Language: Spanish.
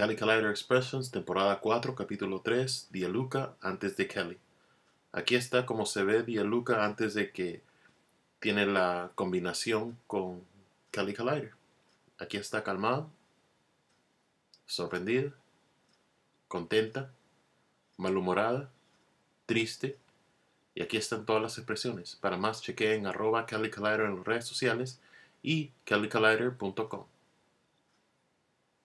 Kelly Collider Expressions, temporada 4, capítulo 3, Dialuca antes de Kelly. Aquí está como se ve Luca antes de que tiene la combinación con Kelly Collider. Aquí está calmado, sorprendida, contenta, malhumorada, triste. Y aquí están todas las expresiones. Para más chequeen arroba Kelly en las redes sociales y kellycollider.com.